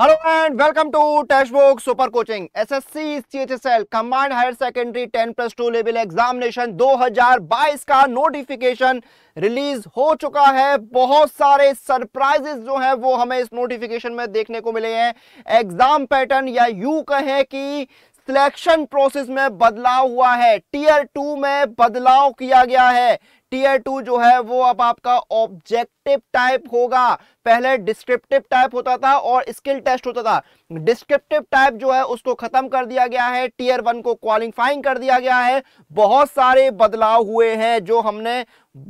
hello and welcome to Testbook super coaching SSC CHSL combined higher secondary 10 plus two level examination 2022 का notification release हो चुका है बहुत सारे सरप्राइजेस जो है वो हमें इस नोटिफिकेशन में देखने को मिले हैं एग्जाम पैटर्न या यू कहें कि सिलेक्शन प्रोसेस में बदलाव हुआ है टीयर टू में बदलाव किया गया है टीयर टू जो है वो अब आपका ऑब्जेक्टिव टाइप होगा पहले डिस्क्रिप्टिव टाइप होता था और स्किल टेस्ट होता था डिस्क्रिप्टिव टाइप जो है उसको खत्म कर दिया गया है टीयर वन को क्वालिफाइंग कर दिया गया है बहुत सारे बदलाव हुए हैं जो हमने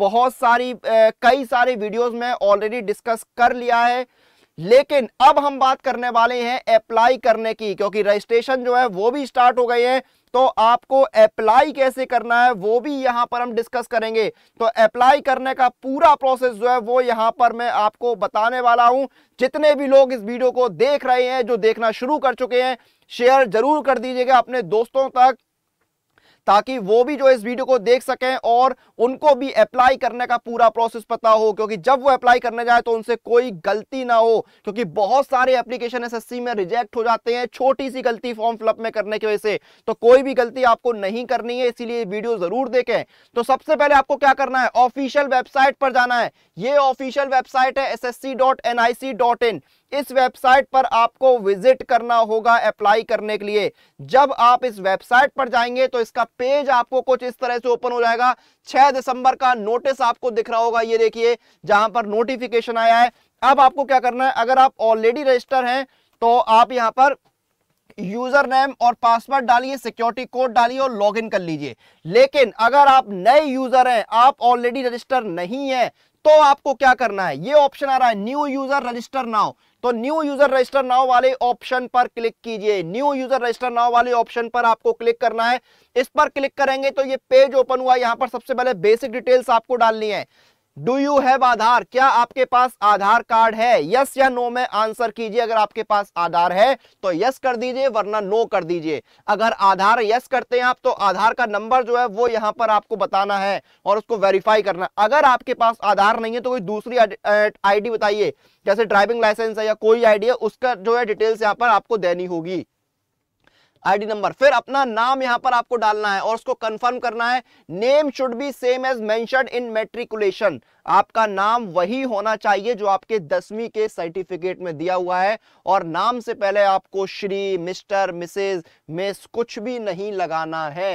बहुत सारी ए, कई सारे वीडियोस में ऑलरेडी डिस्कस कर लिया है लेकिन अब हम बात करने वाले हैं अप्लाई करने की क्योंकि रजिस्ट्रेशन जो है वो भी स्टार्ट हो गए हैं तो आपको अप्लाई कैसे करना है वो भी यहां पर हम डिस्कस करेंगे तो अप्लाई करने का पूरा प्रोसेस जो है वो यहां पर मैं आपको बताने वाला हूं जितने भी लोग इस वीडियो को देख रहे हैं जो देखना शुरू कर चुके हैं शेयर जरूर कर दीजिएगा अपने दोस्तों तक ताकि वो भी जो इस वीडियो को देख सकें और उनको भी अप्लाई करने का पूरा प्रोसेस पता हो क्योंकि जब वो अप्लाई करने जाए तो उनसे कोई गलती ना हो क्योंकि बहुत सारे एप्लीकेशन एसएससी में रिजेक्ट हो जाते हैं छोटी सी गलती फॉर्म फिलअप में करने की वजह से तो कोई भी गलती आपको नहीं करनी है इसीलिए वीडियो जरूर देखें तो सबसे पहले आपको क्या करना है ऑफिशियल वेबसाइट पर जाना है ये ऑफिशियल वेबसाइट है एस इस वेबसाइट पर आपको विजिट करना होगा अप्लाई करने के लिए जब आप इस वेबसाइट पर जाएंगे तो इसका पेज आपको कुछ इस तरह से ओपन हो जाएगा 6 दिसंबर का नोटिस आपको दिख रहा होगा ये देखिए जहां पर नोटिफिकेशन आया है अब आपको क्या करना है अगर आप ऑलरेडी रजिस्टर हैं तो आप यहां पर यूजर नेम और पासवर्ड डालिए सिक्योरिटी कोड डालिए और लॉगिन कर लीजिए लेकिन अगर आप नए यूजर हैं आप ऑलरेडी रजिस्टर नहीं हैं तो आपको क्या करना है ये ऑप्शन आ रहा है न्यू यूजर रजिस्टर नाउ तो न्यू यूजर रजिस्टर नाउ वाले ऑप्शन पर क्लिक कीजिए न्यू यूजर रजिस्टर नाउ वाले ऑप्शन पर आपको क्लिक करना है इस पर क्लिक करेंगे तो ये पेज ओपन हुआ यहां पर सबसे पहले बेसिक डिटेल्स आपको डालनी है डू यू हैव आधार क्या आपके पास आधार कार्ड है यस या नो में आंसर कीजिए अगर आपके पास आधार है तो यस कर दीजिए वरना नो कर दीजिए अगर आधार यस करते हैं आप तो आधार का नंबर जो है वो यहां पर आपको बताना है और उसको वेरीफाई करना अगर आपके पास आधार नहीं है तो कोई दूसरी आईडी बताइए जैसे ड्राइविंग लाइसेंस है या कोई आईडी है उसका जो है डिटेल्स यहां पर आपको देनी होगी आईडी नंबर फिर अपना नाम यहां पर आपको डालना है और उसको कंफर्म करना है name should be same as mention in matriculation आपका नाम वही होना चाहिए जो आपके दसवीं के सर्टिफिकेट में दिया हुआ है और नाम से पहले आपको श्री मिस्टर मिसेज मिस कुछ भी नहीं लगाना है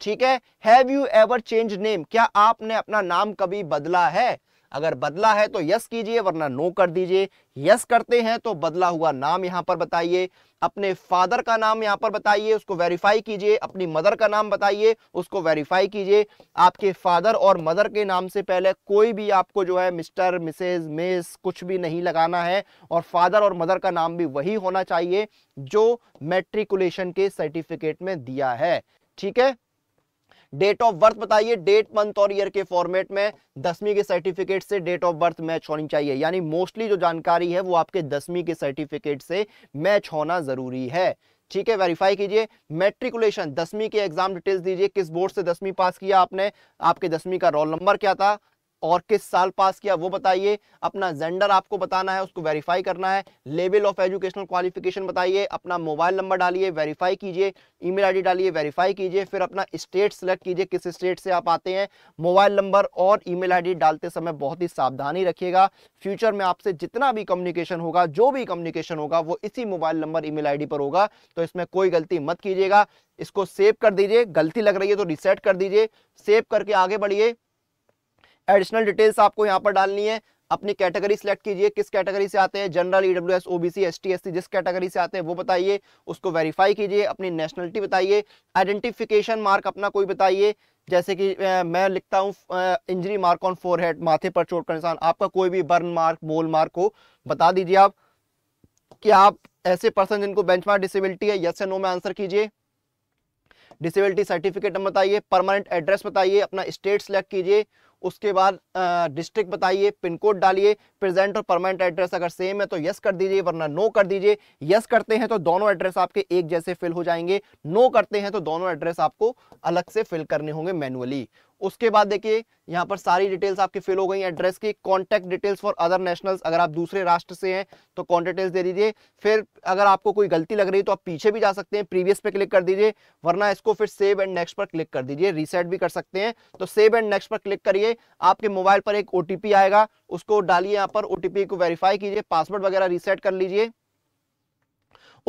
ठीक है have you ever change name क्या आपने अपना नाम कभी बदला है अगर बदला है तो यस कीजिए वरना नो कर दीजिए यस करते हैं तो बदला हुआ नाम यहाँ पर बताइए अपने फादर का नाम यहाँ पर बताइए उसको वेरीफाई कीजिए अपनी मदर का नाम बताइए उसको वेरीफाई कीजिए आपके फादर और मदर के नाम से पहले कोई भी आपको जो है मिस्टर मिसेज मिस कुछ भी नहीं लगाना है और फादर और मदर का नाम भी वही होना चाहिए जो मेट्रिकुलेशन के सर्टिफिकेट में दिया है ठीक है डेट ऑफ बर्थ बताइए डेट मंथ और ईयर के फॉर्मेट में दसवीं के सर्टिफिकेट से डेट ऑफ बर्थ मैच होनी चाहिए यानी मोस्टली जो जानकारी है वो आपके दसवीं के सर्टिफिकेट से मैच होना जरूरी है ठीक है वेरीफाई कीजिए मेट्रिकुलेशन दसवीं के एग्जाम डिटेल्स दीजिए किस बोर्ड से दसवीं पास किया आपने आपके दसवीं का रोल नंबर क्या था और किस साल पास किया वो बताइए अपना जेंडर आपको बताना है उसको वेरीफाई करना है लेवल ऑफ एजुकेशनल क्वालिफिकेशन बताइए अपना मोबाइल नंबर डालिए वेरीफाई कीजिए ईमेल आईडी डालिए वेरीफाई कीजिए फिर अपना स्टेट सेलेक्ट कीजिए किस स्टेट से आप आते हैं मोबाइल नंबर और ईमेल आईडी डालते समय बहुत ही सावधानी रखिएगा फ्यूचर में आपसे जितना भी कम्युनिकेशन होगा जो भी कम्युनिकेशन होगा वो इसी मोबाइल नंबर ई मेल पर होगा तो इसमें कोई गलती मत कीजिएगा इसको सेव कर दीजिए गलती लग रही है तो रिसेट कर दीजिए सेव करके आगे बढ़िए एडिशनल डिटेल्स आपको यहाँ पर डालनी है अपनी कैटेगरी सिलेक्ट कीजिए किस कैटेगरी से आते हैं general E W S OBC S T S C जिस कैटेगरी से आते हैं वो बताइए उसको वेरीफाई कीजिए अपनी नेशनलिटी बताइए आइडेंटिफिकेशन मार्क अपना कोई बताइए जैसे कि मैं लिखता हूँ injury mark on forehead माथे पर चोट का निशान आपका कोई भी बर्न मार्क बोल मार्क हो बता दीजिए आप कि आप ऐसे पर्सन जिनको मार्क डिसेबिलिटी है यस या नो में आंसर कीजिए डिसेबिलिटी सर्टिफिकेट बताइए परमानेंट एड्रेस बताइए अपना स्टेट सेलेक्ट कीजिए उसके बाद डिस्ट्रिक्ट बताइए पिन कोड डालिए प्रेजेंट और परमानेंट एड्रेस अगर सेम है तो यस कर दीजिए वरना नो कर दीजिए यस करते हैं तो दोनों एड्रेस आपके एक जैसे फिल हो जाएंगे नो करते हैं तो दोनों एड्रेस आपको अलग से फिल करने होंगे मैनुअली उसके बाद देखिए यहाँ पर सारी डिटेल्स आपकी फिल हो गई एड्रेस की contact details for other nationals अगर आप दूसरे राष्ट्र से हैं तो कॉन्टैक्ट डिटेल्स दे दीजिए फिर अगर आपको कोई गलती लग रही है तो आप पीछे भी जा सकते हैं प्रीवियस पे क्लिक कर दीजिए वरना इसको फिर सेव एंड नेक्स्ट पर क्लिक कर दीजिए रीसेट भी कर सकते हैं तो सेव एंड नेक्स्ट पर क्लिक करिए आपके मोबाइल पर एक ओ आएगा उसको डालिए यहाँ पर ओ को वेरीफाई कीजिए पासवर्ड वगैरह रीसेट कर लीजिए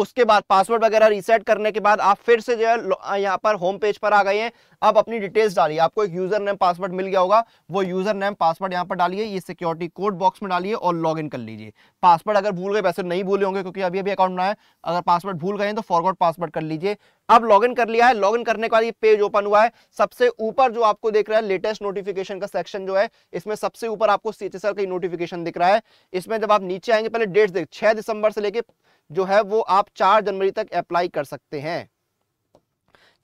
उसके बाद पासवर्ड वगैरह रीसेट करने के बाद आप फिर से जो है यहाँ पर होम पेज पर आ गए हैं आप अपनी डिटेल्स डालिए आपको एक यूजर नेम पासवर्ड मिल गया होगा वो यूजर नेम पासवर्ड यहाँ पर डालिए ये सिक्योरिटी कोड बॉक्स में डालिए और लॉग कर लीजिए पासवर्ड अगर भूल गए वैसे नहीं भूले होंगे क्योंकि अभी अभी अकाउंट बनाया अगर पासवर्ड भूल गए तो फॉरवर्ड पासवर्ड कर लीजिए अब लॉगिन कर लिया है लॉगिन करने के बाद ये पेज ओपन हुआ है सबसे ऊपर जो आपको देख रहा है लेटेस्ट नोटिफिकेशन का सेक्शन जो है इसमें सबसे ऊपर आपको सीएचएसआर का नोटिफिकेशन दिख रहा है इसमें जब आप नीचे आएंगे पहले डेट्स देख छह दिसंबर से लेके जो है वो आप चार जनवरी तक अप्लाई कर सकते हैं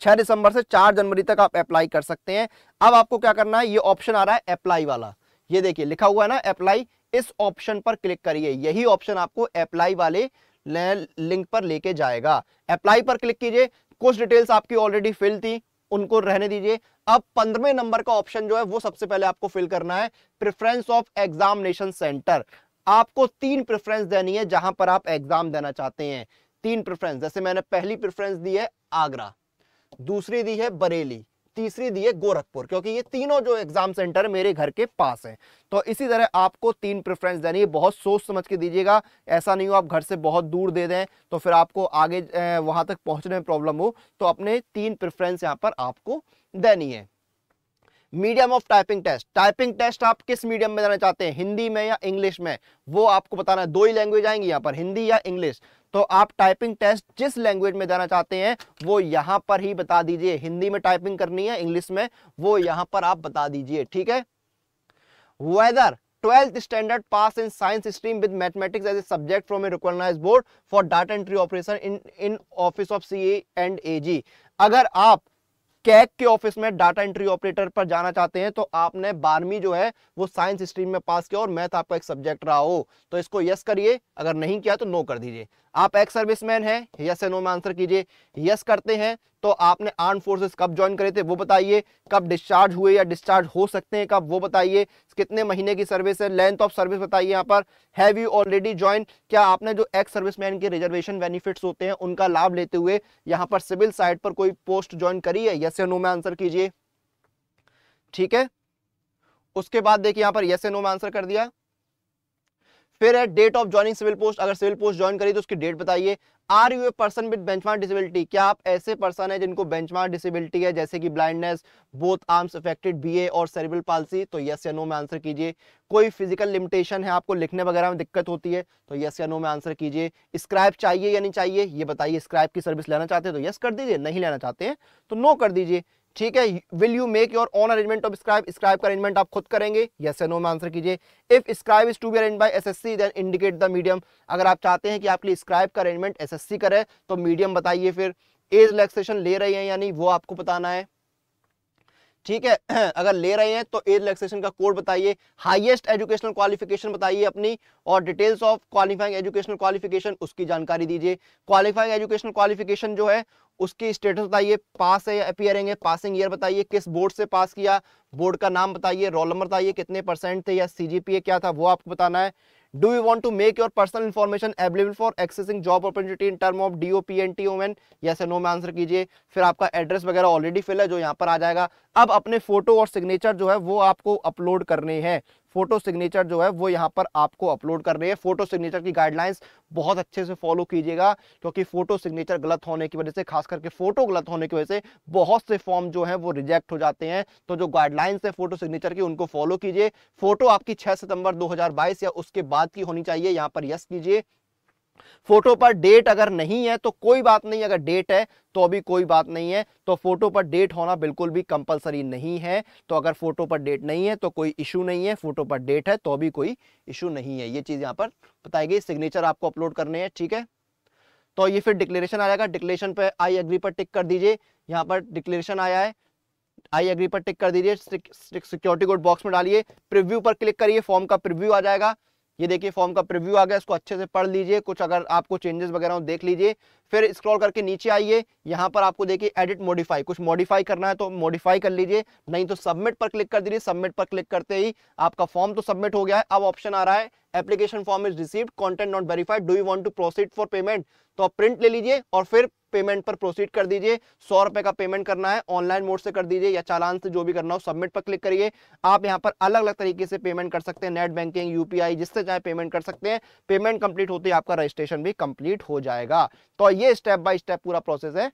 छह दिसंबर से चार जनवरी तक आप अप्लाई कर सकते हैं अब आपको क्या करना है ये ऑप्शन आ रहा है अप्लाई वाला ये देखिए लिखा हुआ है ना अप्लाई इस ऑप्शन पर क्लिक करिए यही ऑप्शन आपको अप्लाई वाले लिंक पर लेके जाएगा अप्लाई पर क्लिक कीजिए कुछ डिटेल्स आपकी ऑलरेडी फिल थी उनको रहने दीजिए अब पंद्रह नंबर का ऑप्शन जो है वो सबसे पहले आपको फिल करना है प्रेफरेंस ऑफ एग्जामिनेशन सेंटर आपको तीन प्रेफरेंस देनी है जहां पर आप एग्जाम देना चाहते हैं तीन प्रेफरेंस जैसे मैंने पहली प्रेफरेंस दी है आगरा दूसरी दी है बरेली तीसरी दी है गोरखपुर क्योंकि ये तीनों जो एग्जाम सेंटर मेरे घर के पास हैं तो इसी तरह आपको तीन प्रेफरेंस देनी है बहुत सोच समझ के दीजिएगा ऐसा नहीं हो आप घर से बहुत दूर दे दें तो फिर आपको आगे वहां तक पहुंचने में प्रॉब्लम हो तो अपने तीन प्रेफरेंस यहाँ पर आपको देनी है medium of typing test typing test आप किस मीडियम में देना चाहते हैं हिंदी में या इंग्लिश में वो आपको बताना है दो ही लैंग्वेज आएंगी यहाँ पर हिंदी या इंग्लिश तो आप टाइपिंग टेस्ट जिस लैंग्वेज में देना चाहते हैं वो यहाँ पर ही बता दीजिए हिंदी में टाइपिंग करनी है इंग्लिश में वो यहाँ पर आप बता दीजिए ठीक है whether twelfth standard pass in science stream with mathematics as a subject from a recognise board for data entry operation in in office of C and A अगर आप कैक के ऑफिस में डाटा एंट्री ऑपरेटर पर जाना चाहते हैं तो आपने बारहवीं जो है वो साइंस स्ट्रीम में पास किया और मैथ आपका एक सब्जेक्ट रहा हो तो इसको यस करिए अगर नहीं किया तो नो कर दीजिए आप एक्स सर्विसमैन हैं यस या नो में आंसर कीजिए यस करते हैं तो आपने आर्म फोर्सेस कब ज्वाइन करे थे वो बताइए कब डिस्चार्ज हुए या डिस्चार्ज हो सकते हैं कब वो बताइए कितने महीने की सर्विस है लेंथ ऑफ सर्विस बताइए यहाँ पर हैव यू ऑलरेडी ज्वाइन क्या आपने जो एक्स सर्विसमैन के रिजर्वेशन बेनिफिट्स होते हैं उनका लाभ लेते हुए यहाँ पर सिविल साइड पर कोई पोस्ट ज्वाइन करी है यस या नो में आंसर कीजिए ठीक है उसके बाद देखिए यहाँ पर यस या नो में आंसर कर दिया फिर है date of joining civil post अगर सिविल पोस्ट ज्वाइन करी तो उसकी डेट बताइए are you a person with benchmark disability क्या आप ऐसे पर्सन है जिनको बेंचमार्क डिसेबिलिटी है जैसे कि blindness both arms affected BA और सेरिब्रल पालसी तो यस या नो में आंसर कीजिए कोई फिजिकल लिमिटेशन है आपको लिखने वगैरह में दिक्कत होती है तो यस या नो में आंसर कीजिए स्क्राइब चाहिए या नहीं चाहिए ये बताइए स्क्राइब की सर्विस लेना चाहते हैं तो यस कर दीजिए नहीं लेना चाहते हैं तो नो कर दीजिए ठीक है will you make your own arrangement of scribe scribe का अरेंजमेंट आप खुद करेंगे यस नो में आंसर कीजिए if scribe is to be arrange by SSC then indicate the medium अगर आप चाहते हैं कि आपके लिए स्क्राइब का अरेंजमेंट एसएससी करे तो मीडियम बताइए फिर एज रिलैक्सेशन ले रहे हैं यानी वो आपको बताना है ठीक है अगर ले रहे हैं तो ए रिलैक्सेशन का कोड बताइए हाईएस्ट एजुकेशनल क्वालिफिकेशन बताइए अपनी और details of qualifying educational qualification उसकी जानकारी दीजिए क्वालिफाइंग एजुकेशनल क्वालिफिकेशन जो है उसकी स्टेटस बताइए पास है या अपियरिंग है पासिंग ईयर बताइए किस बोर्ड से पास किया बोर्ड का नाम बताइए रोल नंबर बताइए कितने परसेंट थे या सी क्या था वो आपको बताना है do you want to make your personal information available for accessing job opportunity in term of DOP and TON yes or no में आंसर कीजिए फिर आपका एड्रेस वगैरह ऑलरेडी फिल है जो यहाँ पर आ जाएगा अब अपने फोटो और सिग्नेचर जो है वो आपको अपलोड करने हैं फोटो सिग्नेचर जो है वो यहाँ पर आपको अपलोड कर रहे है फोटो सिग्नेचर की गाइडलाइंस बहुत अच्छे से फॉलो कीजिएगा क्योंकि फोटो सिग्नेचर गलत होने की वजह से खास करके फोटो गलत होने की वजह से बहुत से फॉर्म जो है वो रिजेक्ट हो जाते हैं तो जो गाइडलाइंस है फोटो सिग्नेचर की उनको फॉलो कीजिए फोटो आपकी छह सितंबर दो या उसके बाद की होनी चाहिए यहाँ पर यस कीजिए फोटो पर डेट अगर नहीं है तो कोई बात नहीं अगर डेट है तो भी कोई बात नहीं है तो फोटो पर डेट होना बिल्कुल भी कंपलसरी नहीं है तो अगर फोटो पर डेट नहीं है तो कोई इशू नहीं है फोटो पर डेट है तो भी कोई इशू नहीं है ये चीज़ यहां पर बताई गई सिग्नेचर आपको अपलोड करने हैं ठीक है तो ये फिर डिक्लेरेशन आ जाएगा डिक्लेरेशन पर आई एग्री पर टिक कर दीजिए यहाँ पर डिक्लेरेशन आया है आई एग्री पर टिक कर दीजिए सिक्योरिटी कोड बॉक्स में डालिए प्रिव्यू पर क्लिक करिए फॉर्म का प्रिव्यू आ जाएगा ये देखिए फॉर्म का प्रिव्यू आ गया इसको अच्छे से पढ़ लीजिए कुछ अगर आपको चेंजेस वगैरह देख लीजिए फिर स्क्रॉल करके नीचे आइए यहाँ पर आपको देखिए एडिट मॉडिफाई कुछ मॉडिफाई करना है तो मॉडिफाई कर लीजिए नहीं तो सबमिट पर क्लिक कर दीजिए सबमिट पर क्लिक करते ही आपका फॉर्म तो सबमिट हो गया है अब ऑप्शन आ रहा है application form is received content not verified do you want to proceed for payment तो आप प्रिंट ले लीजिए और फिर पेमेंट पर प्रोसीड कर दीजिए सौ रुपए का पेमेंट करना है ऑनलाइन मोड से कर दीजिए या चालान से जो भी करना हो सबमिट पर क्लिक करिए आप यहां पर अलग अलग तरीके से पेमेंट कर सकते हैं नेट बैंकिंग यूपीआई जिससे चाहे पेमेंट कर सकते हैं पेमेंट कंप्लीट होते ही आपका रजिस्ट्रेशन भी कंप्लीट हो जाएगा तो ये स्टेप बाय स्टेप पूरा प्रोसेस है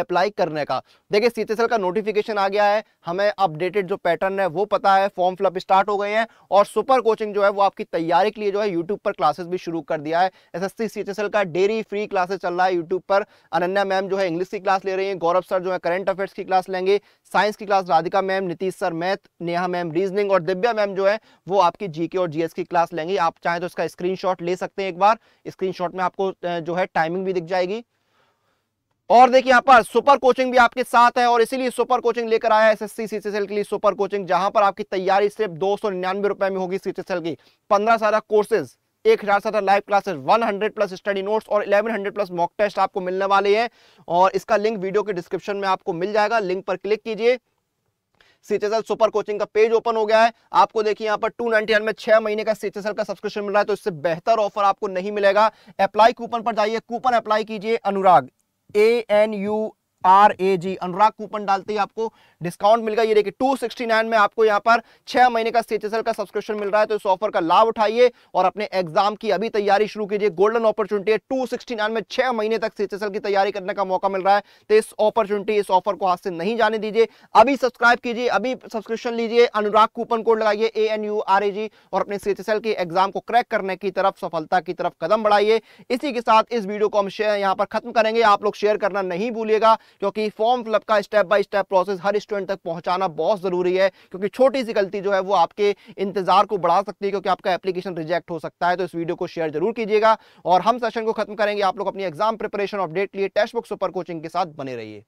अप्लाई करने का देखिए सीतेसल का नोटिफिकेशन आ गया है हमें अपडेटेड जो पैटर्न है वो पता है फॉर्म फिलअप स्टार्ट हो गए हैं और सुपर कोचिंग जो है वो आपकी तैयारी के लिए जो है यूट्यूब पर क्लासेस भी शुरू कर दिया है एस एस सी का डेरी फ्री क्लासेस चल रहा है यूट्यूब पर अनन्या मैम जो है इंग्लिश की क्लास ले रही है गौरव सर जो है करंट अफेयर्स की क्लास लेंगे साइंस की class Radhika ma'am Nitish sir math Neha ma'am reasoning और दिव्या मैम जो है वो आपकी जीके और जीएस की क्लास लेंगे आप चाहें तो इसका स्क्रीनशॉट ले सकते हैं एक बार स्क्रीनशॉट में आपको जो है टाइमिंग भी दिख जाएगी और देखिए यहाँ पर सुपर कोचिंग भी आपके साथ है और इसीलिए सुपर कोचिंग लेकर आया एस एसएससी सीसीएसएल के लिए सुपर कोचिंग जहां पर आपकी तैयारी सिर्फ दो सौ निन्यानवे रुपए में होगी सीसीएसएल की पंद्रह सारा कोर्सेज एक हजार सारा live classes one hundred plus study notes और हंड्रेड प्लस मॉक टेस्ट आपको मिलने वाले हैं और इसका लिंक वीडियो के डिस्क्रिप्शन में आपको मिल जाएगा लिंक पर क्लिक कीजिए सीचेसल सुपर कोचिंग का पेज ओपन हो गया है आपको देखिए यहाँ पर टू नाइनटी में छह महीने का सीचेसल का सब्सक्रिप्शन मिल रहा है तो इससे बेहतर ऑफर आपको नहीं मिलेगा अप्लाई कूपन पर जाइए कूपन अप्लाई कीजिए Anurag A N U R A G Anurag coupon डालते ही आपको डिस्काउंट मिल गया ये देखिए टू सिक्सटी नाइन में आपको यहाँ पर छह महीने का सीएचएसएल का सब्सक्रिप्शन मिल रहा है तो इस ऑफर का लाभ उठाइए और अपने एग्जाम की अभी तैयारी शुरू कीजिए गोल्डन अपॉर्चुनिटी है टू में छह महीने तक सीएचएसएल की तैयारी करने का मौका मिल रहा है तो इस अपॉर्चुनिटी इस ऑफर को हाथ से नहीं जाने दीजिए अभी सब्सक्राइब कीजिए अभी सब्सक्रिप्शन लीजिए अनुराग कूपन कोड लगाइए A N U R A G और अपने सीएचएसएल के एग्जाम को क्रैक करने की तरफ सफलता की तरफ कदम बढ़ाइए इसी के साथ इस वीडियो को हम शेयर यहाँ पर खत्म करेंगे आप लोग शेयर करना नहीं भूलिएगा क्योंकि फॉर्म फिलअप का स्टेप बाय स्टेप प्रोसेस हर स्टूडेंट तक पहुंचाना बहुत ज़रूरी है क्योंकि छोटी सी गलती जो है वो आपके इंतजार को बढ़ा सकती है क्योंकि आपका एप्लीकेशन रिजेक्ट हो सकता है तो इस वीडियो को शेयर जरूर कीजिएगा और हम सेशन को खत्म करेंगे आप लोग अपनी एग्जाम प्रिपरेशन अपडेट लिए टेक्स्ट बुक सुपर कोचिंग के साथ बने रहिए